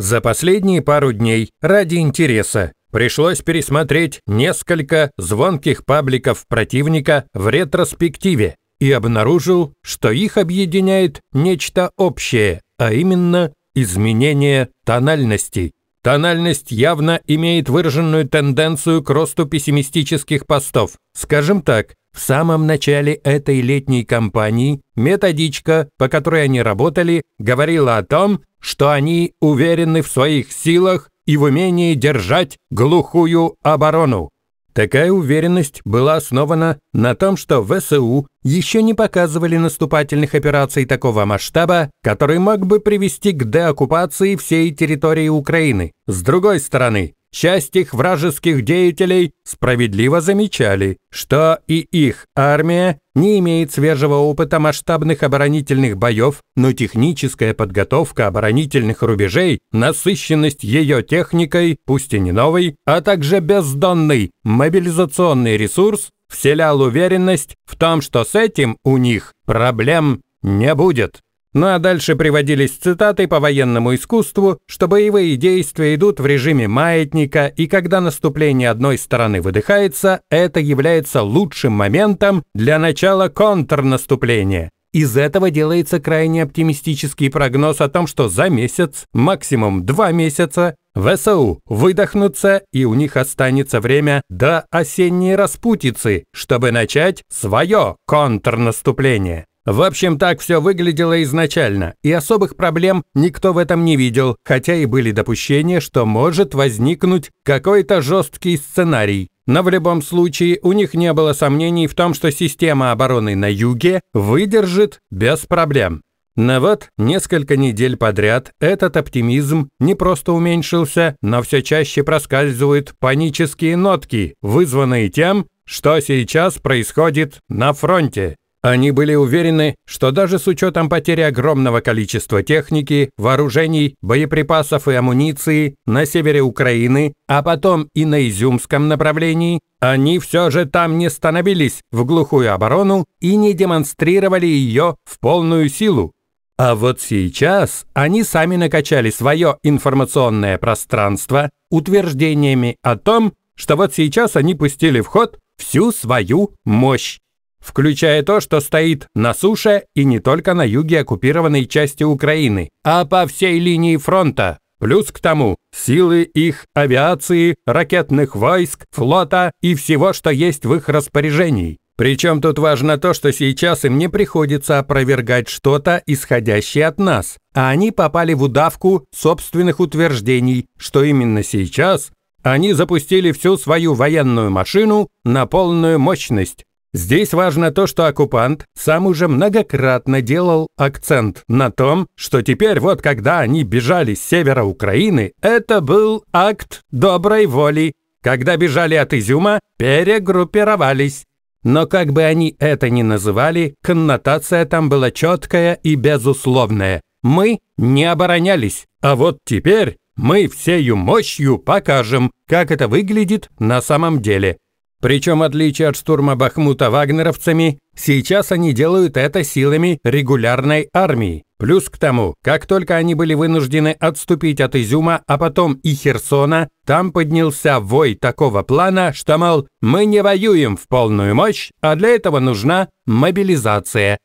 За последние пару дней ради интереса пришлось пересмотреть несколько звонких пабликов противника в ретроспективе и обнаружил, что их объединяет нечто общее, а именно изменение тональности. Тональность явно имеет выраженную тенденцию к росту пессимистических постов. Скажем так, в самом начале этой летней кампании методичка, по которой они работали, говорила о том, что они уверены в своих силах и в умении держать глухую оборону. Такая уверенность была основана на том, что ВСУ еще не показывали наступательных операций такого масштаба, который мог бы привести к деоккупации всей территории Украины. С другой стороны, часть их вражеских деятелей справедливо замечали, что и их армия не имеет свежего опыта масштабных оборонительных боев, но техническая подготовка оборонительных рубежей, насыщенность ее техникой, пусть и не новой, а также бездонный мобилизационный ресурс вселял уверенность в том, что с этим у них проблем не будет. Ну а дальше приводились цитаты по военному искусству, что боевые действия идут в режиме маятника, и когда наступление одной стороны выдыхается, это является лучшим моментом для начала контрнаступления. Из этого делается крайне оптимистический прогноз о том, что за месяц, максимум два месяца, ВСУ выдохнутся и у них останется время до осенней распутицы, чтобы начать свое контрнаступление. В общем, так все выглядело изначально, и особых проблем никто в этом не видел, хотя и были допущения, что может возникнуть какой-то жесткий сценарий. Но в любом случае у них не было сомнений в том, что система обороны на юге выдержит без проблем. Но вот несколько недель подряд этот оптимизм не просто уменьшился, но все чаще проскальзывают панические нотки, вызванные тем, что сейчас происходит на фронте. Они были уверены, что даже с учетом потери огромного количества техники, вооружений, боеприпасов и амуниции на севере Украины, а потом и на Изюмском направлении, они все же там не становились в глухую оборону и не демонстрировали ее в полную силу. А вот сейчас они сами накачали свое информационное пространство утверждениями о том, что вот сейчас они пустили в ход всю свою мощь включая то, что стоит на суше и не только на юге оккупированной части Украины, а по всей линии фронта. Плюс к тому, силы их авиации, ракетных войск, флота и всего, что есть в их распоряжении. Причем тут важно то, что сейчас им не приходится опровергать что-то, исходящее от нас, а они попали в удавку собственных утверждений, что именно сейчас они запустили всю свою военную машину на полную мощность, Здесь важно то, что оккупант сам уже многократно делал акцент на том, что теперь вот когда они бежали с севера Украины, это был акт доброй воли. Когда бежали от Изюма, перегруппировались. Но как бы они это ни называли, коннотация там была четкая и безусловная. Мы не оборонялись, а вот теперь мы всею мощью покажем, как это выглядит на самом деле. Причем, отличие от штурма Бахмута вагнеровцами, сейчас они делают это силами регулярной армии. Плюс к тому, как только они были вынуждены отступить от Изюма, а потом и Херсона, там поднялся вой такого плана, что, мол, мы не воюем в полную мощь, а для этого нужна мобилизация.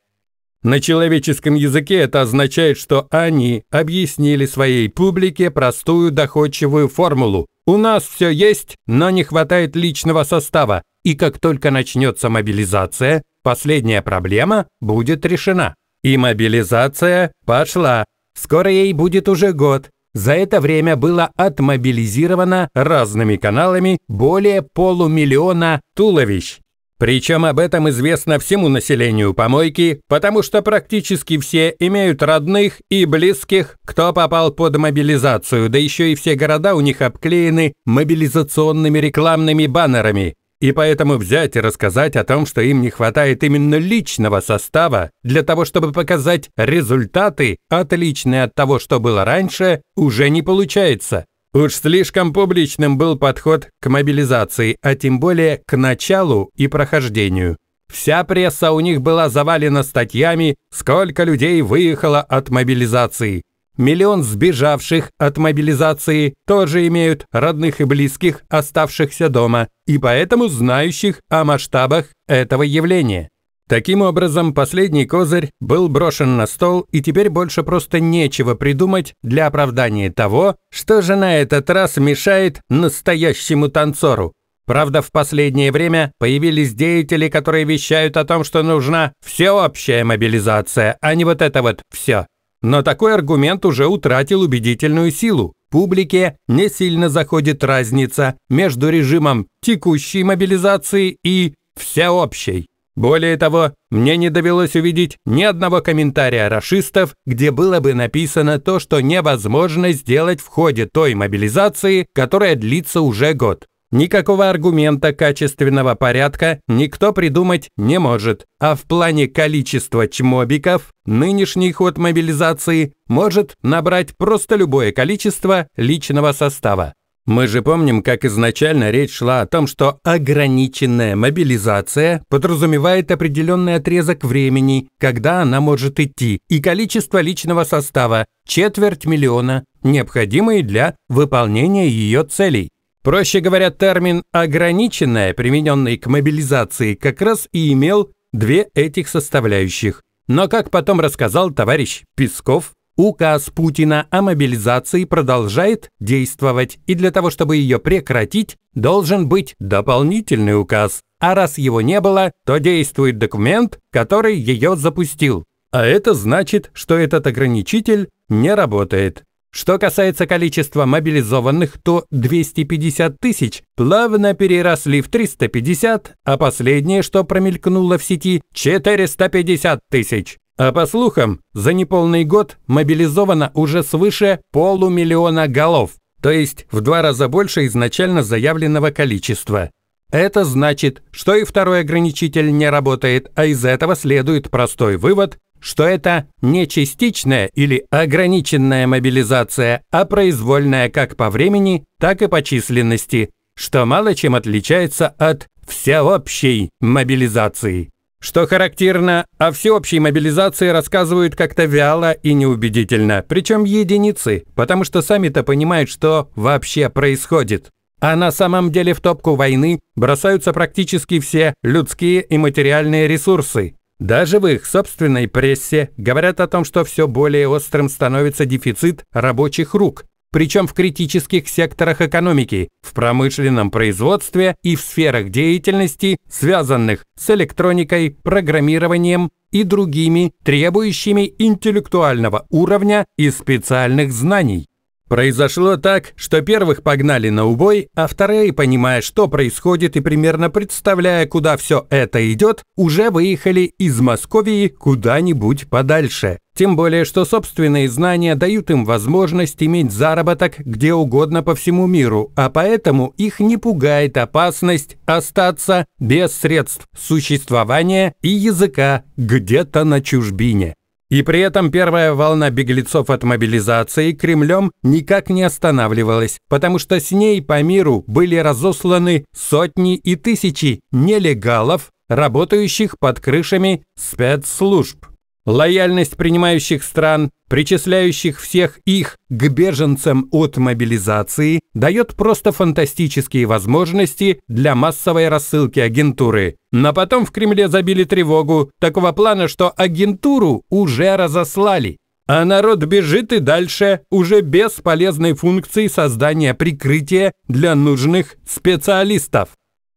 На человеческом языке это означает, что они объяснили своей публике простую доходчивую формулу у нас все есть, но не хватает личного состава, и как только начнется мобилизация, последняя проблема будет решена. И мобилизация пошла. Скоро ей будет уже год. За это время было отмобилизировано разными каналами более полумиллиона туловищ. Причем об этом известно всему населению помойки, потому что практически все имеют родных и близких, кто попал под мобилизацию, да еще и все города у них обклеены мобилизационными рекламными баннерами. И поэтому взять и рассказать о том, что им не хватает именно личного состава для того, чтобы показать результаты, отличные от того, что было раньше, уже не получается. Уж слишком публичным был подход к мобилизации, а тем более к началу и прохождению. Вся пресса у них была завалена статьями, сколько людей выехало от мобилизации. Миллион сбежавших от мобилизации тоже имеют родных и близких, оставшихся дома, и поэтому знающих о масштабах этого явления. Таким образом, последний козырь был брошен на стол, и теперь больше просто нечего придумать для оправдания того, что же на этот раз мешает настоящему танцору. Правда, в последнее время появились деятели, которые вещают о том, что нужна всеобщая мобилизация, а не вот это вот все. Но такой аргумент уже утратил убедительную силу. Публике не сильно заходит разница между режимом текущей мобилизации и всеобщей. Более того, мне не довелось увидеть ни одного комментария расистов, где было бы написано то, что невозможно сделать в ходе той мобилизации, которая длится уже год. Никакого аргумента качественного порядка никто придумать не может, а в плане количества чмобиков нынешний ход мобилизации может набрать просто любое количество личного состава. Мы же помним, как изначально речь шла о том, что ограниченная мобилизация подразумевает определенный отрезок времени, когда она может идти, и количество личного состава – четверть миллиона, необходимые для выполнения ее целей. Проще говоря, термин «ограниченная», примененный к мобилизации, как раз и имел две этих составляющих. Но, как потом рассказал товарищ Песков, Указ Путина о мобилизации продолжает действовать, и для того, чтобы ее прекратить, должен быть дополнительный указ. А раз его не было, то действует документ, который ее запустил. А это значит, что этот ограничитель не работает. Что касается количества мобилизованных, то 250 тысяч плавно переросли в 350, а последнее, что промелькнуло в сети – 450 тысяч. А по слухам, за неполный год мобилизовано уже свыше полумиллиона голов, то есть в два раза больше изначально заявленного количества. Это значит, что и второй ограничитель не работает, а из этого следует простой вывод, что это не частичная или ограниченная мобилизация, а произвольная как по времени, так и по численности, что мало чем отличается от всеобщей мобилизации. Что характерно, о всеобщей мобилизации рассказывают как-то вяло и неубедительно, причем единицы, потому что сами-то понимают, что вообще происходит. А на самом деле в топку войны бросаются практически все людские и материальные ресурсы. Даже в их собственной прессе говорят о том, что все более острым становится дефицит рабочих рук, причем в критических секторах экономики, в промышленном производстве и в сферах деятельности, связанных с электроникой, программированием и другими, требующими интеллектуального уровня и специальных знаний. Произошло так, что первых погнали на убой, а вторые, понимая, что происходит и примерно представляя, куда все это идет, уже выехали из Московии куда-нибудь подальше. Тем более, что собственные знания дают им возможность иметь заработок где угодно по всему миру, а поэтому их не пугает опасность остаться без средств существования и языка где-то на чужбине. И при этом первая волна беглецов от мобилизации Кремлем никак не останавливалась, потому что с ней по миру были разосланы сотни и тысячи нелегалов, работающих под крышами спецслужб лояльность принимающих стран, причисляющих всех их к беженцам от мобилизации, дает просто фантастические возможности для массовой рассылки агентуры. Но потом в Кремле забили тревогу такого плана, что агентуру уже разослали. А народ бежит и дальше, уже без полезной функции создания прикрытия для нужных специалистов.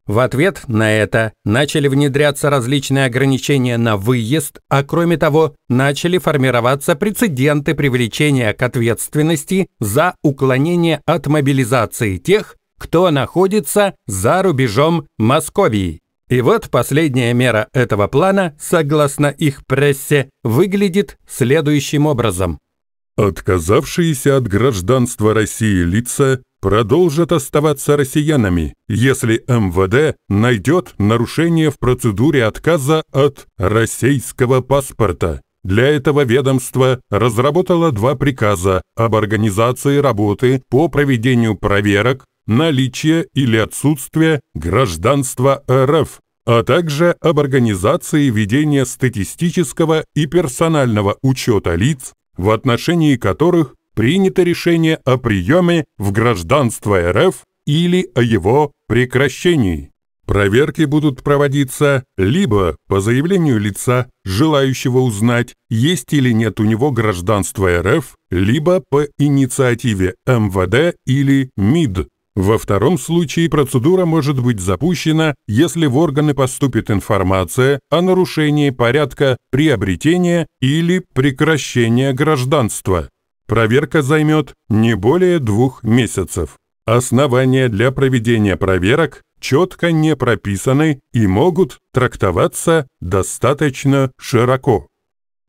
В ответ на это начали внедряться различные ограничения на выезд, а кроме того, начали формироваться прецеденты привлечения к ответственности за уклонение от мобилизации тех, кто находится за рубежом Московии. И вот последняя мера этого плана, согласно их прессе, выглядит следующим образом. Отказавшиеся от гражданства России лица продолжат оставаться россиянами, если МВД найдет нарушение в процедуре отказа от российского паспорта. Для этого ведомство разработало два приказа об организации работы по проведению проверок наличие или отсутствие гражданства РФ, а также об организации ведения статистического и персонального учета лиц, в отношении которых принято решение о приеме в гражданство РФ или о его прекращении. Проверки будут проводиться либо по заявлению лица, желающего узнать, есть или нет у него гражданство РФ, либо по инициативе МВД или МИД. Во втором случае процедура может быть запущена, если в органы поступит информация о нарушении порядка приобретения или прекращения гражданства. Проверка займет не более двух месяцев. Основания для проведения проверок четко не прописаны и могут трактоваться достаточно широко.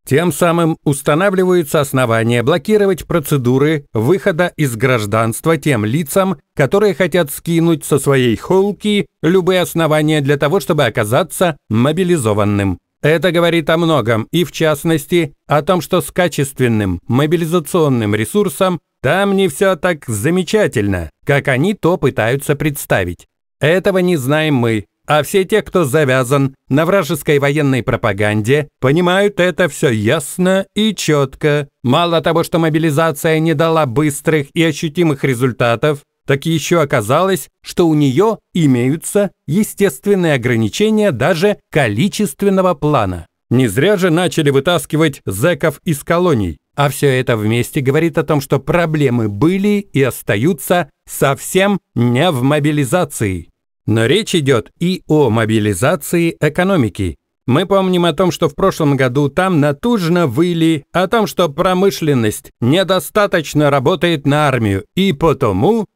Тем самым устанавливаются основания блокировать процедуры выхода из гражданства тем лицам, которые хотят скинуть со своей холки любые основания для того, чтобы оказаться мобилизованным. Это говорит о многом, и в частности, о том, что с качественным мобилизационным ресурсом там не все так замечательно, как они то пытаются представить. Этого не знаем мы, а все те, кто завязан на вражеской военной пропаганде, понимают это все ясно и четко. Мало того, что мобилизация не дала быстрых и ощутимых результатов, так еще оказалось, что у нее имеются естественные ограничения даже количественного плана. Не зря же начали вытаскивать зэков из колоний. А все это вместе говорит о том, что проблемы были и остаются совсем не в мобилизации. Но речь идет и о мобилизации экономики. Мы помним о том, что в прошлом году там натужно выли, о том, что промышленность недостаточно работает на армию, и потому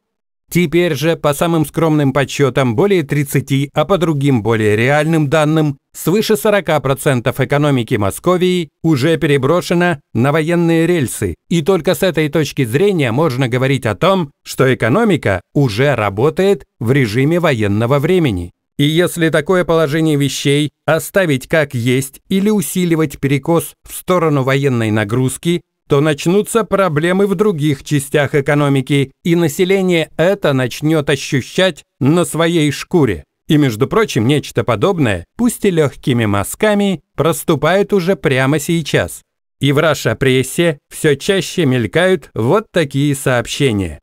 Теперь же, по самым скромным подсчетам, более 30, а по другим более реальным данным, свыше 40% экономики Московии уже переброшено на военные рельсы, и только с этой точки зрения можно говорить о том, что экономика уже работает в режиме военного времени. И если такое положение вещей оставить как есть или усиливать перекос в сторону военной нагрузки, то начнутся проблемы в других частях экономики, и население это начнет ощущать на своей шкуре. И, между прочим, нечто подобное, пусть и легкими мазками, проступает уже прямо сейчас. И в Раша-прессе все чаще мелькают вот такие сообщения.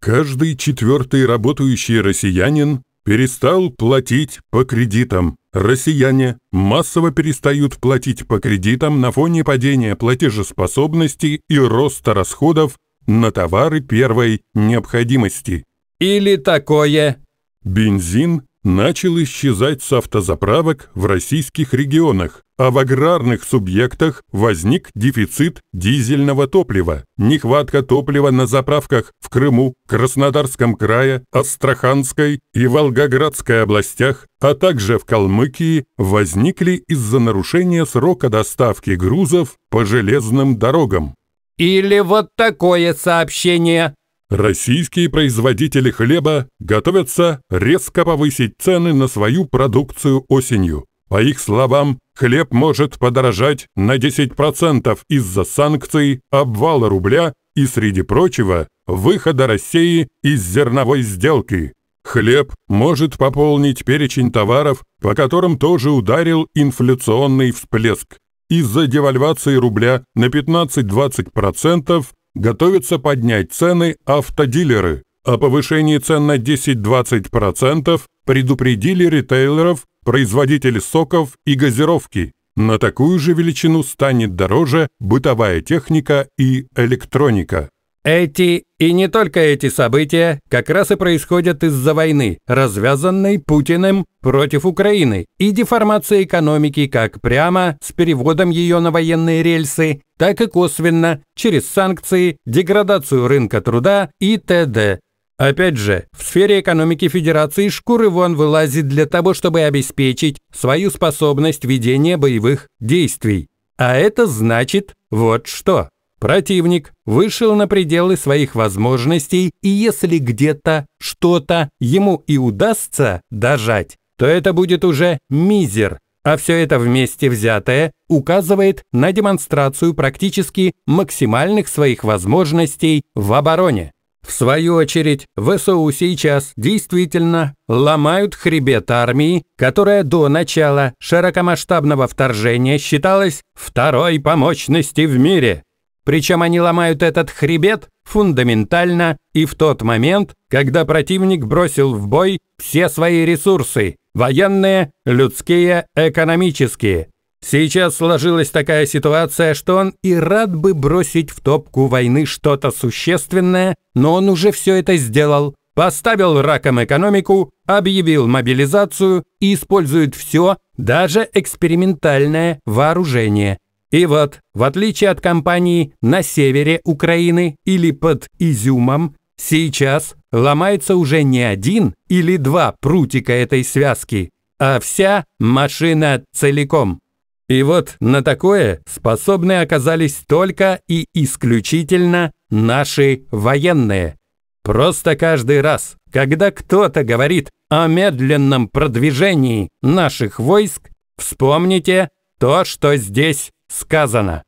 Каждый четвертый работающий россиянин перестал платить по кредитам россияне массово перестают платить по кредитам на фоне падения платежеспособности и роста расходов на товары первой необходимости. Или такое. Бензин начал исчезать с автозаправок в российских регионах, а в аграрных субъектах возник дефицит дизельного топлива, нехватка топлива на заправках в Крыму, Краснодарском крае, Астраханской и Волгоградской областях, а также в Калмыкии возникли из-за нарушения срока доставки грузов по железным дорогам. Или вот такое сообщение. Российские производители хлеба готовятся резко повысить цены на свою продукцию осенью. По их словам, хлеб может подорожать на 10% из-за санкций, обвала рубля и, среди прочего, выхода России из зерновой сделки. Хлеб может пополнить перечень товаров, по которым тоже ударил инфляционный всплеск. Из-за девальвации рубля на 15-20% готовятся поднять цены автодилеры. О повышении цен на 10-20% предупредили ритейлеров производители соков и газировки. На такую же величину станет дороже бытовая техника и электроника. Эти и не только эти события как раз и происходят из-за войны, развязанной Путиным против Украины и деформации экономики как прямо с переводом ее на военные рельсы, так и косвенно через санкции, деградацию рынка труда и т.д. Опять же, в сфере экономики Федерации шкуры вон вылазит для того, чтобы обеспечить свою способность ведения боевых действий. А это значит вот что. Противник вышел на пределы своих возможностей, и если где-то что-то ему и удастся дожать, то это будет уже мизер, а все это вместе взятое указывает на демонстрацию практически максимальных своих возможностей в обороне. В свою очередь, ВСУ сейчас действительно ломают хребет армии, которая до начала широкомасштабного вторжения считалась второй по мощности в мире. Причем они ломают этот хребет фундаментально и в тот момент, когда противник бросил в бой все свои ресурсы – военные, людские, экономические – Сейчас сложилась такая ситуация, что он и рад бы бросить в топку войны что-то существенное, но он уже все это сделал. Поставил раком экономику, объявил мобилизацию и использует все, даже экспериментальное вооружение. И вот, в отличие от компании на севере Украины или под Изюмом, сейчас ломается уже не один или два прутика этой связки, а вся машина целиком. И вот на такое способны оказались только и исключительно наши военные. Просто каждый раз, когда кто-то говорит о медленном продвижении наших войск, вспомните то, что здесь сказано.